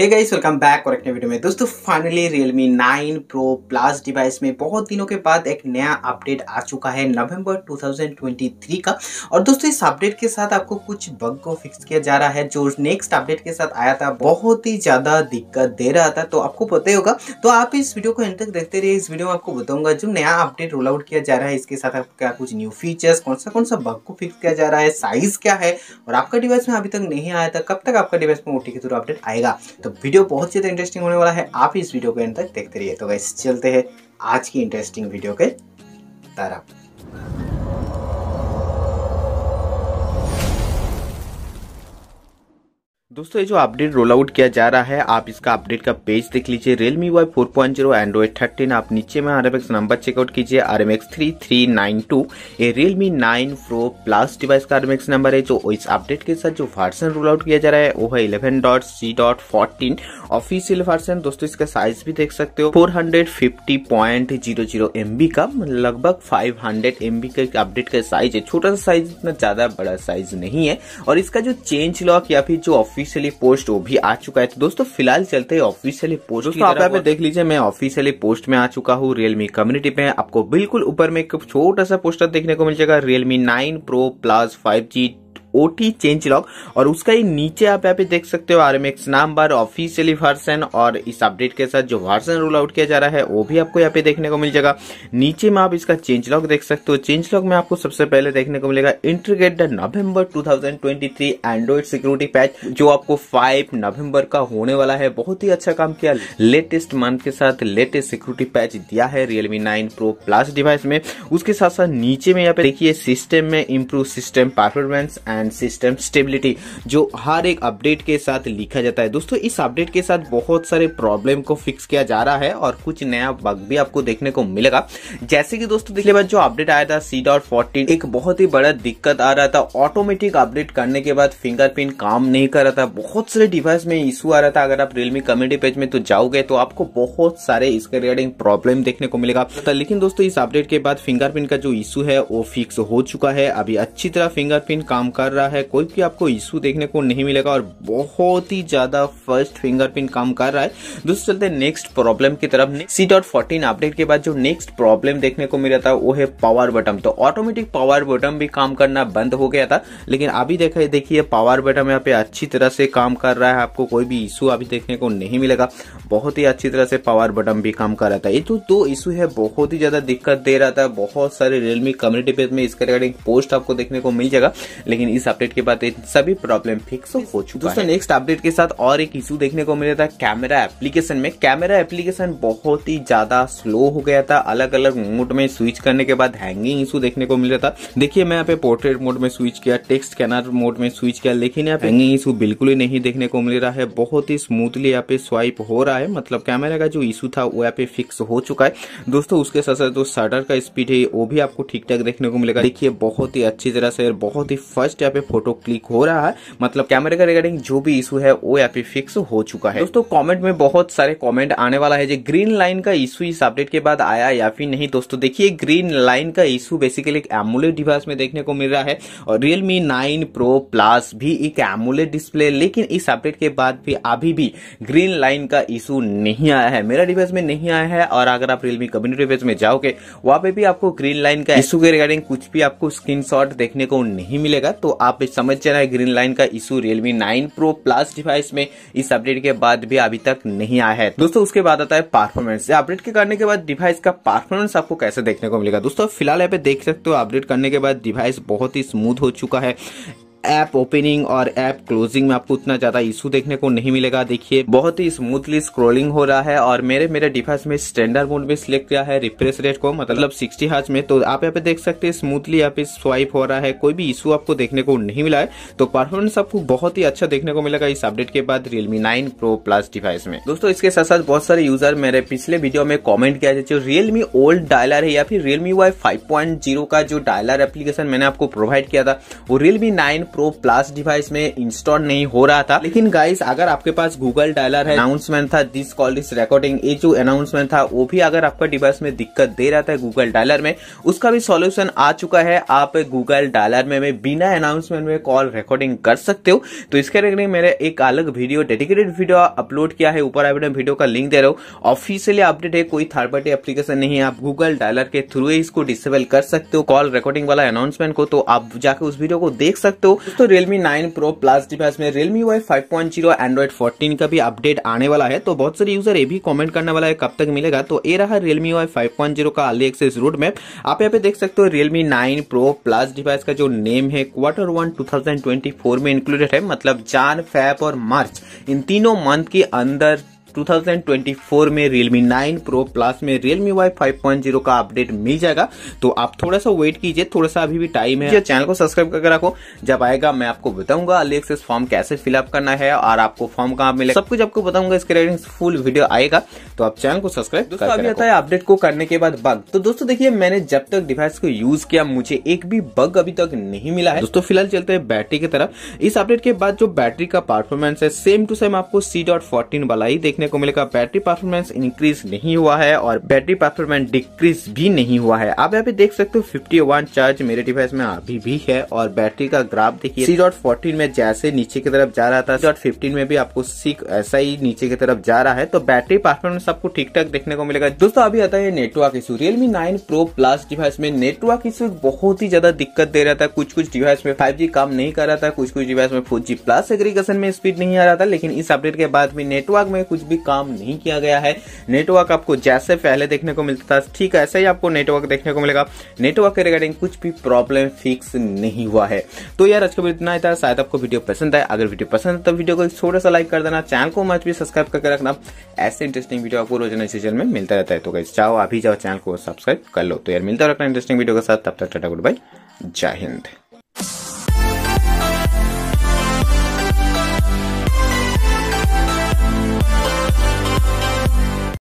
guys welcome back और एक नए वीडियो में दोस्तों फाइनली Realme 9 Pro Plus डिवाइस में बहुत दिनों के बाद एक नया अपडेट आ चुका है नवंबर 2023 का और दोस्तों इस अपडेट के साथ आपको कुछ बग को फिक्स किया जा रहा है जो नेक्स्ट अपडेट के साथ आया था बहुत ही ज़्यादा दिक्कत दे रहा था तो आपको पता ही होगा तो आप इस वीडियो को एंड तक देखते रहिए इस वीडियो में आपको बताऊंगा जो नया अपडेट रोल आउट किया जा रहा है इसके साथ आपका कुछ न्यू फीचर्स कौन सा कौन सा बग को फिक्स किया जा रहा है साइज़ क्या है और आपका डिवाइस में अभी तक नहीं आया था कब तक आपका डिवाइस में ओटी के थ्रू अपडेट आएगा तो वीडियो बहुत ज़्यादा इंटरेस्टिंग होने वाला है आप इस वीडियो को एंड तक देखते रहिए तो वैसे चलते हैं आज की इंटरेस्टिंग वीडियो के तरफ दोस्तों ये जो अपडेट रोल आउट किया जा रहा है आप इसका अपडेट का पेज देख लीजिए Realme Y four point zero Android thirteen आप नीचे में आर नंबर चेकआउट कीजिए R M X three three nine two ये Realme nine pro plus device का आर नंबर है जो इस अपडेट के साथ जो वर्सन रोल आउट किया जा रहा है वो है eleven dot C dot fourteen official version दोस्तों इसका साइज भी देख सकते हो four hundred fifty point zero zero M B का लगभग फाइव हंड्रेड एम बी का अपडेट का साइज है छोटा सा साइज इतना ज्यादा बड़ा साइज नहीं है और इसका जो चेंज लॉक या फिर जो ऑफिस ऑफिशियली पोस्ट वो भी आ चुका है तो दोस्तों फिलहाल चलते हैं ऑफिशियली पोस्ट दोस्तों आप यहाँ पे देख लीजिए मैं ऑफिशियली पोस्ट में आ चुका हूँ रियलमी कम्युनिटी पे आपको बिल्कुल ऊपर में एक छोटा सा पोस्टर देखने को मिल जाएगा Realme nine pro plus five G OT changelog और उसका ही नीचे आप यहाँ पे देख सकते हो R M X officially version और इस अपडेट के साथ जो वर्सन रोल आउट किया जा रहा है वो भी आपको यहाँ पे देखने को मिल जाएगा नीचे में आप इसका चेंज लॉक देख सकते हो चेंज लॉक में आपको सबसे पहले देखने को मिलेगा integrate the November two Android security patch जो आपको फाइव नवम्बर का होने वाला है बहुत ही अच्छा काम किया लेटेस्ट मंथ के साथ लेटेस्ट सिक्योरिटी पैच दिया है Realme nine pro plus device में उसके साथ साथ नीचे में यहाँ पे देखिए सिस्टम में improve system performance and and system stability जो हर एक अपडेट के साथ लिखा जाता है दोस्तों इस अपडेट के साथ बहुत सारे प्रॉब्लम को फिक्स किया जा रहा है और कुछ नया बग भी आपको देखने को मिलेगा जैसे कि दोस्तों देखने बाद जो अपडेट आया था सी डॉट फोर्टीन एक बहुत ही बड़ा दिक्कत आ रहा था ऑटोमेटिक अपडेट करने के बाद फिंगरप्रिंट काम नहीं कर रहा था बहुत सारे डिवाइस में इशू आ रहा था अगर आप रियलमी कम्युनिटी पेज में तो जाओगे तो आपको बहुत सारे इसके रिगार्डिंग प्रॉब्लम देखने को मिलेगा तो लेकिन दोस्तों इस अपडेट के बाद फिंगरप्रिंट का जो इशू है वो फिक्स हो चुका है अभी अच्छी तरह फिंगरप्रिंट काम कर कर रहा है कोई भी आपको इशू देखने को नहीं मिलेगा और बहुत ही ज्यादा फर्स्ट फिंगरप्रिंट काम कर रहा है दोस्तों चलते नेक्स्ट प्रॉब्लम की तरफ सी डॉट फोर्टीन अपडेट के बाद जो नेक्स्ट प्रॉब्लम देखने को मिला था वो है पावर बटन तो ऑटोमेटिक पावर बटन भी काम करना बंद हो गया था लेकिन अभी देखा देखिए पावर बटन यहाँ पे अच्छी तरह से काम कर रहा है आपको कोई भी इशू अभी देखने को नहीं मिलेगा बहुत ही अच्छी तरह से पावर बटन भी काम कर रहा था ये तो दो इशू है बहुत ही ज्यादा दिक्कत दे रहा था बहुत सारे रियलमी कम्युनिटी पेज में इसके रिगार्डिंग पोस्ट आपको देखने को मिल जाएगा लेकिन इस अपडेट के बाद सभी प्रॉब्लम फिक्स हो चुका दोस्तों नेक्स्ट अपडेट के साथ और एक इशू देखने को मिला था कैमरा एप्लीकेशन में कैमरा एप्लीकेशन बहुत ही ज्यादा स्लो हो गया था अलग अलग मोड में स्विच करने के बाद हैंगिंग इशू देखने को मिल रहा था देखिए मैं यहाँ पे पोर्ट्रेट मोड में स्विच किया टेक्स्ट स्कैनर मोड में स्विच किया लेकिन यहाँ हैंगिंग इशू बिल्कुल ही नहीं देखने को मिल रहा है बहुत ही स्मूथली यहाँ पे स्वाइप हो रहा है मतलब कैमरा का जो इशू था वो यहाँ पे फिक्स हो चुका है दोस्तों उसके साथ साथ जो शटर का स्पीड है वो भी आपको ठीक ठाक देखने को मिलेगा देखिए बहुत ही अच्छी तरह से बहुत ही फर्स्ट यहाँ पे फोटो क्लिक हो रहा है मतलब कैमरे का रिगार्डिंग जो भी इशू है वो यहाँ पे फिक्स हो चुका है दोस्तों कॉमेंट में बहुत सारे कॉमेंट आने वाला है जो ग्रीन लाइन का इशू इस अपडेट के बाद आया या फिर नहीं दोस्तों देखिए ग्रीन लाइन का इशू बेसिकली एक एमुलेट डिवाइस में देखने को मिल रहा है और रियलमी नाइन प्रो प्लस भी एक एमुलेट डिस्प्ले लेकिन इस अपडेट के बाद भी अभी भी ग्रीन लाइन का इशू नहीं आया है मेरा डिवाइस में नहीं आया है और अगर आप रियलमी कम्युनिटी डिवाइस में जाओगे वहां पे भी आपको ग्रीन लाइन का इशू के रिगार्डिंग कुछ भी आपको स्क्रीन देखने को नहीं मिलेगा तो आप समझ रहे हैं ग्रीन लाइन का issue Realme nine pro plus device में इस अपडेट के बाद भी अभी तक नहीं आया है दोस्तों उसके बाद आता है परफॉर्मेंस अपडेट के करने के बाद डिवाइस का परफॉर्मेंस आपको कैसे देखने को मिलेगा दोस्तों फिलहाल यहाँ पे देख सकते हो अपडेट करने के बाद डिवाइस बहुत ही स्मूथ हो चुका है ऐप ओपनिंग और ऐप क्लोजिंग में आपको उतना ज़्यादा इशू देखने को नहीं मिलेगा देखिए बहुत ही स्मूथली स्क्रोलिंग हो रहा है और मेरे मेरे डिवाइस में स्टैंडर्ड मोड में सिलेक्ट किया है रिफ्रेश रेट को मतलब 60 हार्ज में तो आप यहाँ पे देख सकते हैं स्मूथली यहाँ पे स्वाइप हो रहा है कोई भी इशू आपको देखने को नहीं मिला है तो परफॉर्मेंस आपको बहुत ही अच्छा देखने को मिलेगा इस अपडेट के बाद Realme nine pro plus device में दोस्तों इसके साथ साथ बहुत सारे यूजर मेरे पिछले वीडियो में कॉमेंट किया जाए रियलमी ओल्ड डायलर है या फिर रियलमी वाई फाइव का जो डायलर एप्लीकेशन मैंने आपको प्रोवाइड किया था वो Realme nine pro plus device में इंस्टॉल नहीं हो रहा था लेकिन गाइस अगर आपके पास गूगल डायलर है अनाउंसमेंट था दिस कॉल इस रिकॉर्डिंग ये जो अनाउंसमेंट था वो भी अगर आपका डिवाइस में दिक्कत दे रहा था गूगल डायलर में उसका भी सोल्यूशन आ चुका है आप गूगल डायलर में, में बिना अनाउंसमेंट में कॉल रिकॉर्डिंग कर सकते हो तो इसके रिगार्डिंग मेरे एक अलग वीडियो डेडिकेटेड वीडियो अपलोड किया है ऊपर आप वीडियो का लिंक दे रहा हूँ ऑफिशियली अपडेट है कोई थर्ड पार्टी एप्लीकेशन नहीं है आप गूगल डायलर के थ्रू इसको डिसेबल कर सकते हो कॉल रिकॉर्डिंग वाला अनाउंसमेंट को तो आप जाके उस वीडियो को देख सकते हो तो Realme 9 Pro Plus डिवाइस में Realme UI 5.0 Android 14 का भी अपडेट आने वाला है तो बहुत सारे यूजर ये भी कमेंट करने वाला है कब तक मिलेगा तो ये रहा Realme UI 5.0 का अली एक्सेस रूट मैप आप यहाँ पे देख सकते हो Realme 9 Pro Plus डिवाइस का जो नेम है क्वार्टर वन 2024 में इंक्लूडेड है मतलब जान फैप और मार्च इन तीनों मंथ के अंदर 2024 में Realme 9 Pro Plus में Realme Y 5.0 का अपडेट मिल जाएगा तो आप थोड़ा सा वेट कीजिए थोड़ा सा अभी भी टाइम है चैनल को सब्सक्राइब करके रखो जब आएगा मैं आपको बताऊंगा अली एक्सेस फॉर्म कैसे फिलअप करना है और आपको फॉर्म कहाँ मिलेगा सब कुछ आपको बताऊंगा इसके रिगार्डिंग फुल वीडियो आएगा तो आप चैनल को सब्सक्राइब दोस्तों अभी आता है अपडेट को करने के बाद बग तो दोस्तों देखिए मैंने जब तक डिवाइस को यूज किया मुझे एक भी बग अभी तक नहीं मिला है दोस्तों फिलहाल चलते हैं बैटरी की तरफ इस अपडेट के बाद जो बैटरी का परफॉर्मेंस है सेम टू सेम आपको सी डॉट फोर्टीन वाला ही देखने देखने को मिलेगा बैटरी परफॉर्मेंस इंक्रीज नहीं हुआ है और बैटरी परफॉर्मेंस डिक्रीज भी नहीं हुआ है आप यहाँ पे देख सकते हो फिफ्टी चार्ज मेरे डिवाइस में अभी भी है और बैटरी का ग्राफ देखिए सी डॉट फोर्टीन में जैसे नीचे की तरफ जा रहा था डॉट फिफ्टीन में भी आपको सी ऐसा ही नीचे की तरफ जा रहा है तो बैटरी परफॉर्मेंस आपको ठीक ठाक देखने को मिलेगा दोस्तों अभी आता है network issue Realme nine pro plus device में नेटवर्क इशू बहुत ही ज्यादा दिक्कत दे रहा था कुछ कुछ डिवाइस में फाइव काम नहीं कर रहा था कुछ कुछ डिवाइस में फोर प्लस एग्रीगेशन में स्पीड नहीं आ रहा था लेकिन इस अपडेट के बाद भी नेटवर्क में कुछ भी भी काम नहीं किया गया है नेटवर्क आपको जैसे पहले देखने को मिलता था ठीक ऐसे ही आपको नेटवर्क देखने को मिलेगा नेटवर्क के रिगार्डिंग कुछ भी प्रॉब्लम फिक्स नहीं हुआ है तो यार आज का इतना ही था शायद आपको वीडियो पसंद आए अगर वीडियो पसंद है तो वीडियो को छोटा सा लाइक कर देना चैनल को मत भी सब्सक्राइब करके रखना ऐसे इंटरेस्टिंग वीडियो आपको रोजाना सीजन में मिलता रहता है तो कैसे जाओ अभी जाओ चैनल को सब्सक्राइब कर लो तो यार मिलता रखना इंटरेस्टिंग वीडियो के साथ तब तक टाटा गुड बाय जय हिंद